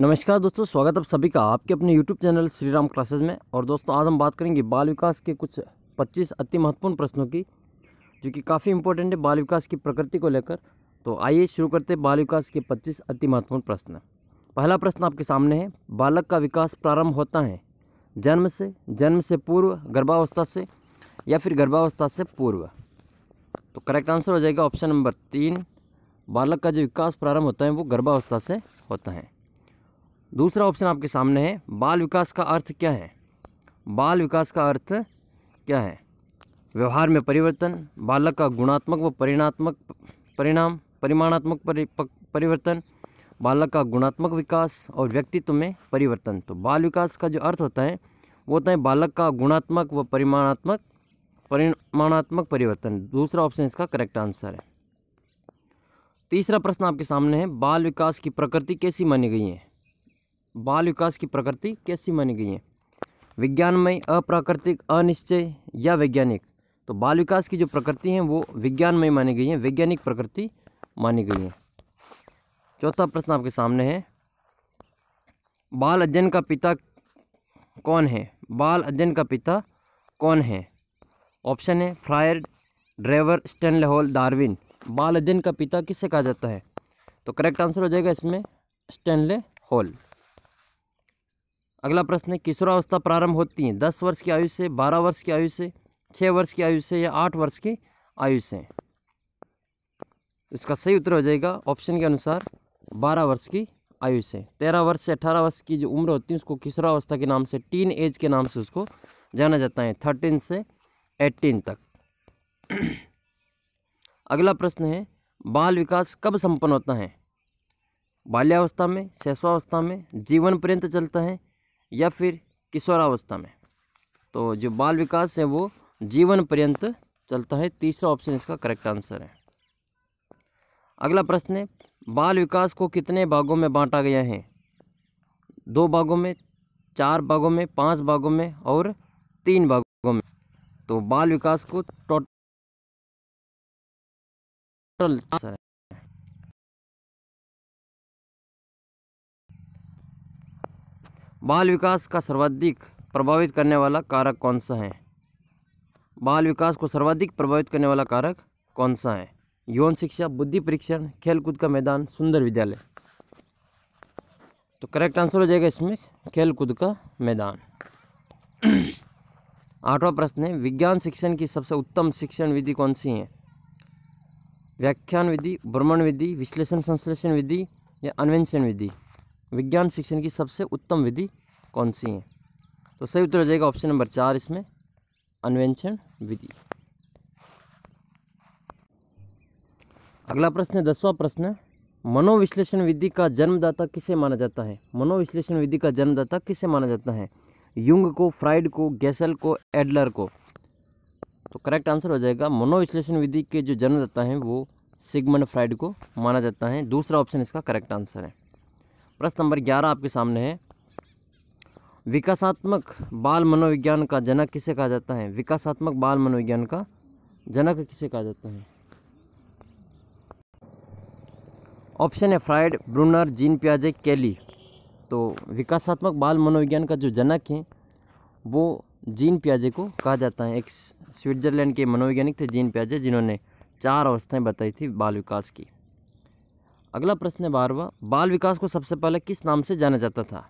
नमस्कार दोस्तों स्वागत आप सभी का आपके अपने YouTube channel Shri Ram classes में और दोस्तों आज हम बात करेंगे बाल विकास के कुछ 25 अति महत्वपूर्ण प्रश्नों की जो कि काफ़ी इंपॉर्टेंट है बाल विकास की प्रकृति को लेकर तो आइए शुरू करते हैं बाल विकास के 25 अति महत्वपूर्ण प्रश्न पहला प्रश्न आपके सामने है बालक का विकास प्रारंभ होता है जन्म से जन्म से पूर्व गर्भावस्था से या फिर गर्भावस्था से पूर्व तो करेक्ट आंसर हो जाएगा ऑप्शन नंबर तीन बालक का जो विकास प्रारंभ होता है वो गर्भावस्था से होता है दूसरा ऑप्शन आपके सामने है बाल विकास का अर्थ क्या है बाल विकास का अर्थ क्या है व्यवहार में परिवर्तन बालक का गुणात्मक व परिणात्मक परिणाम परिमाणात्मक परि, परिवर्तन बालक का गुणात्मक विकास और व्यक्तित्व में परिवर्तन तो बाल विकास का जो अर्थ होता है वो होता है बालक का गुणात्मक व परिमाणात्मक परिमाणात्मक परिवर्तन दूसरा ऑप्शन इसका करेक्ट आंसर है तीसरा प्रश्न आपके सामने है बाल विकास की प्रकृति कैसी मानी गई है बाल विकास की प्रकृति कैसी मानी गई है विज्ञानमय अप्राकृतिक अनिश्चय या वैज्ञानिक तो बाल विकास की जो प्रकृति है वो विज्ञानमय मानी गई है वैज्ञानिक प्रकृति मानी गई है चौथा प्रश्न आपके सामने है बाल अध्ययन का पिता कौन है बाल अध्ययन का पिता कौन है ऑप्शन है फ्रायर ड्राइवर स्टेनलेहोल डार्विन बाल अध्ययन का पिता किससे कहा जाता है तो करेक्ट आंसर हो जाएगा इसमें स्टेनले हॉल अगला प्रश्न है किशोरावस्था प्रारंभ होती है दस वर्ष की आयु से बारह वर्ष की आयु से छः वर्ष की आयु से या आठ वर्ष की आयु से तो इसका सही उत्तर हो जाएगा ऑप्शन के अनुसार बारह वर्ष की आयु से तेरह वर्ष से अठारह वर्ष की जो उम्र होती है उसको किशोरावस्था के नाम से टीन एज के नाम से उसको जाना जाता है थर्टीन से एटीन तक अगला प्रश्न है बाल विकास कब संपन्न होता है बाल्यावस्था में शैशवावस्था में जीवन पर्यंत चलता है या फिर किशोरावस्था में तो जो बाल विकास है वो जीवन पर्यंत चलता है तीसरा ऑप्शन इसका करेक्ट आंसर है अगला प्रश्न है बाल विकास को कितने भागों में बांटा गया है दो भागों में चार भागों में पांच भागों में और तीन भागों में तो बाल विकास को टोटल आंसर है बाल विकास का सर्वाधिक प्रभावित करने वाला कारक कौन सा है बाल विकास को सर्वाधिक प्रभावित करने वाला कारक कौन सा है यौन शिक्षा बुद्धि परीक्षण खेलकूद का मैदान सुंदर विद्यालय तो करेक्ट आंसर हो जाएगा इसमें खेलकूद का मैदान आठवां प्रश्न है विज्ञान शिक्षण की सबसे उत्तम शिक्षण विधि कौन सी है व्याख्यान विधि भ्रमण विधि विश्लेषण संश्लेषण विधि या अन्वेंशन विधि विज्ञान शिक्षण की सबसे उत्तम विधि कौन सी है तो सही उत्तर हो जाएगा ऑप्शन नंबर चार इसमें अन्वेंशन विधि अगला प्रश्न है दसवां प्रश्न मनोविश्लेषण विधि का जन्मदाता किसे माना जाता है मनोविश्लेषण विधि का जन्मदाता किसे माना जाता है युंग को फ्राइड को गैसल को एडलर को तो करेक्ट आंसर हो जाएगा मनोविश्लेषण विधि के जो जन्मदाता हैं वो सिगमंड फ्राइड को माना जाता है दूसरा ऑप्शन इसका करेक्ट आंसर है प्रश्न नंबर ग्यारह आपके सामने है विकासात्मक बाल मनोविज्ञान का जनक किसे कहा जाता है विकासात्मक बाल मनोविज्ञान का जनक किसे कहा जाता है ऑप्शन है फ्राइड ब्रूनर जीन प्याजे कैली तो विकासात्मक बाल मनोविज्ञान का जो जनक है वो जीन प्याजे को कहा जाता है एक स्विट्जरलैंड के मनोवैज्ञानिक थे जीन प्याजे जिन्होंने चार अवस्थाएं बताई थी बाल विकास की अगला प्रश्न है बारहवा बाल विकास को सबसे पहले किस नाम से जाना जाता था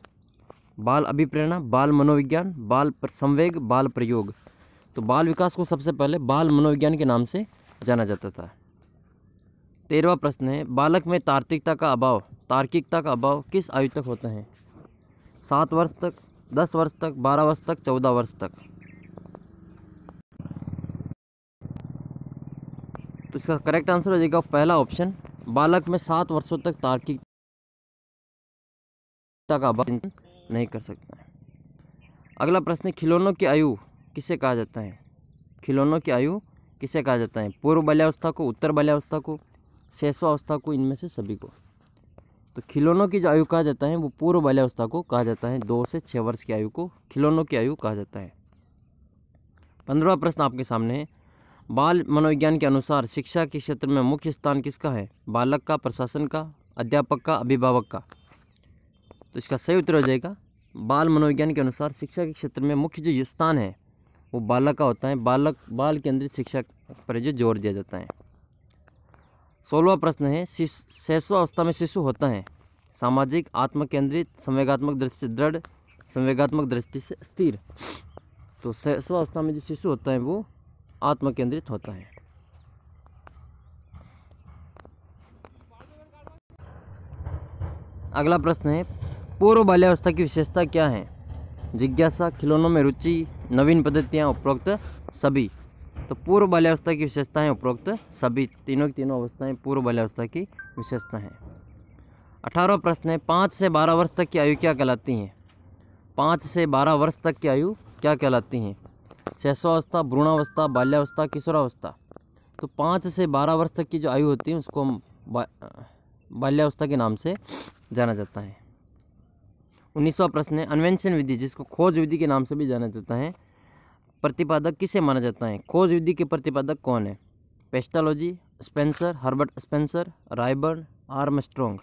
बाल अभिप्रेरणा बाल मनोविज्ञान बाल संवेग बाल प्रयोग तो बाल विकास को सबसे पहले बाल मनोविज्ञान के नाम से जाना जाता था तेरहवा प्रश्न है बालक में तार्किकता का अभाव तार्किकता का अभाव किस आयु तक होता है सात वर्ष तक दस वर्ष तक बारह वर्ष तक चौदह वर्ष तक तो इसका करेक्ट आंसर हो जाएगा पहला ऑप्शन बालक में सात वर्षों तक तार्किक का नहीं कर सकता अगला प्रश्न खिलौनों की आयु किसे कहा जाता है खिलौनों की आयु किसे कहा जाता है पूर्व बाल्यावस्था को उत्तर बाल्यावस्था को शेषवावस्था को इनमें से सभी को तो खिलौनों की जो आयु कहा जाता है वो पूर्व बाल्यावस्था को कहा जाता है दो से छः वर्ष की आयु को खिलौनों की आयु कहा जाता है पंद्रहवा प्रश्न आपके सामने है बाल मनोविज्ञान के अनुसार शिक्षा के क्षेत्र में मुख्य स्थान किसका है बालक का प्रशासन का अध्यापक का अभिभावक का तो इसका सही उत्तर हो जाएगा बाल मनोविज्ञान के अनुसार शिक्षा के क्षेत्र में मुख्य जो स्थान है वो बालक का होता है बालक बाल केंद्रित शिक्षा पर जो जोर दिया जाता है सोलवा प्रश्न है अवस्था में शिशु होता है सामाजिक आत्म केंद्रित संवेगात्मक दृष्टि से दृढ़ संवेगात्मक दृष्टि से स्थिर तो शैशवावस्था में जो शिशु होता है वो आत्म केंद्रित होता है अगला प्रश्न है पूर्व बाल्यावस्था की विशेषता क्या है जिज्ञासा खिलौनों में रुचि नवीन पद्धतियाँ उपरोक्त सभी तो पूर्व बाल्यावस्था की विशेषताएं उपरोक्त सभी तीनों की तीनों अवस्थाएं पूर्व बाल्यावस्था की विशेषता हैं अठारह प्रश्न है पाँच से बारह वर्ष तक की आयु क्या कहलाती हैं पाँच से बारह वर्ष तक की आयु क्या कहलाती हैं शैशवावस्था भ्रूणावस्था बाल्यावस्था किशोरावस्था तो पाँच से बारह वर्ष तक की जो आयु होती है उसको बा, बाल्यावस्था के नाम से जाना जाता है उन्नीसवा प्रश्न है अन्वेंशन विधि जिसको खोज विधि के नाम से भी जाना जाता है प्रतिपादक किसे माना जाता है खोज विधि के प्रतिपादक कौन है Pestalozzi Spencer Herbert Spencer Ryburn Armstrong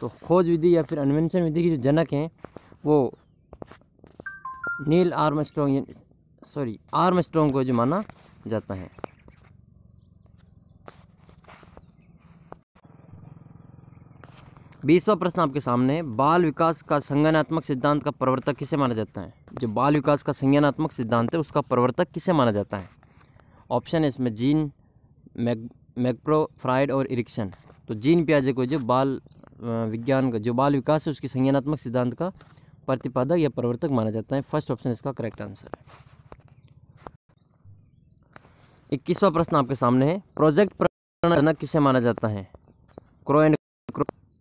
तो खोज विधि या फिर अन्वेंशन विधि के जो जनक हैं वो Neil Armstrong sorry Armstrong को जो माना जाता है बीसवा प्रश्न आपके सामने है बाल विकास का संज्ञानात्मक सिद्धांत का प्रवर्तक किसे माना जाता है जो बाल विकास का संज्ञानात्मक सिद्धांत है उसका प्रवर्तक किसे माना जाता है ऑप्शन है इसमें जीन मैग मैक्रो फ्राइड और इरिक्शन तो जीन प्याजे को जो बाल विज्ञान का जो बाल विकास है उसकी संज्ञानात्मक सिद्धांत का प्रतिपादक या प्रवर्तक माना जाता है फर्स्ट ऑप्शन इसका करेक्ट आंसर है इक्कीसवा प्रश्न आपके सामने है प्रोजेक्ट प्रणक किसे माना जाता है क्रो एंड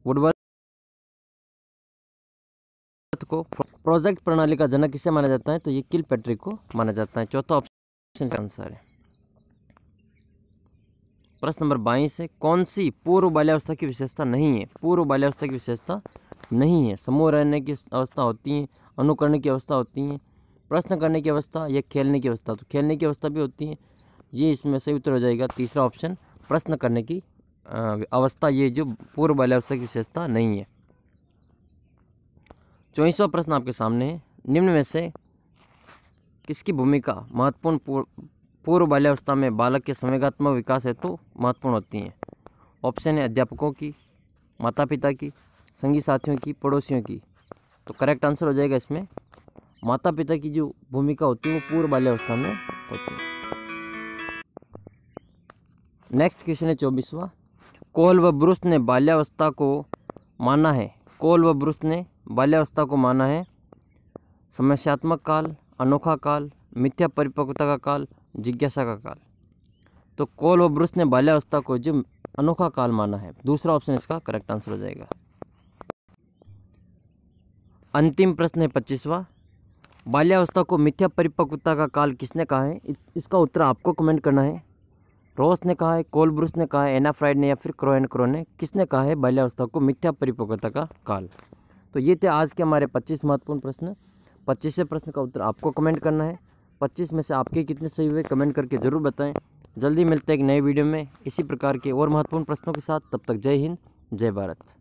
वुडवर्थ को प्रोजेक्ट प्रणाली का जनक किसे माना जाता है तो ये किल पैट्रिक को माना जाता है चौथा ऑप्शन आंसर है प्रश्न नंबर बाईस है कौन सी पूर्व बाल्यावस्था की विशेषता नहीं है पूर्व बाल्यावस्था की विशेषता नहीं है समूह रहने की अवस्था होती है अनुकरण की अवस्था होती है प्रश्न करने की अवस्था या खेलने की अवस्था तो खेलने की अवस्था भी होती है ये इसमें से उत्तर हो जाएगा तीसरा ऑप्शन प्रश्न करने की अवस्था ये जो पूर्व बाल्यावस्था की विशेषता नहीं है चौबीसवा प्रश्न आपके सामने है निम्न में से किसकी भूमिका महत्वपूर्ण पूर्व बाल्यावस्था में बालक के संवेगात्मक विकास हेतु तो महत्वपूर्ण होती हैं ऑप्शन है अध्यापकों की माता पिता की संगी साथियों की पड़ोसियों की तो करेक्ट आंसर हो जाएगा इसमें माता पिता की जो भूमिका होती है वो पूर्व बाल्यावस्था में होती है नेक्स्ट क्वेश्चन है चौबीसवा कोल व ब्रुस ने बाल्यावस्था को माना है कोल व ब्रुस ने बाल्यावस्था को माना है समस्यात्मक काल अनोखा काल मिथ्या परिपक्वता का काल जिज्ञासा का काल तो कोल व ब्रुस ने बाल्यावस्था को जो अनोखा काल माना है दूसरा ऑप्शन इसका करेक्ट आंसर हो जाएगा अंतिम प्रश्न है पच्चीसवा बाल्यावस्था को मिथ्या परिपक्वता का काल किसने कहा है इसका उत्तर आपको कमेंट करना है रोस ने कहा है कोलब्रुस ने कहा है एना फ्राइड ने या फिर क्रो एंड क्रो ने किसने कहा है बाल्यावस्था को मिथ्या परिपक्वता का काल तो ये थे आज के हमारे पच्चीस महत्वपूर्ण प्रश्न पच्चीसवें प्रश्न का उत्तर आपको कमेंट करना है पच्चीस में से आपके कितने सही हुए कमेंट करके ज़रूर बताएं जल्दी मिलते हैं एक नए वीडियो में इसी प्रकार के और महत्वपूर्ण प्रश्नों के साथ तब तक जय हिंद जय भारत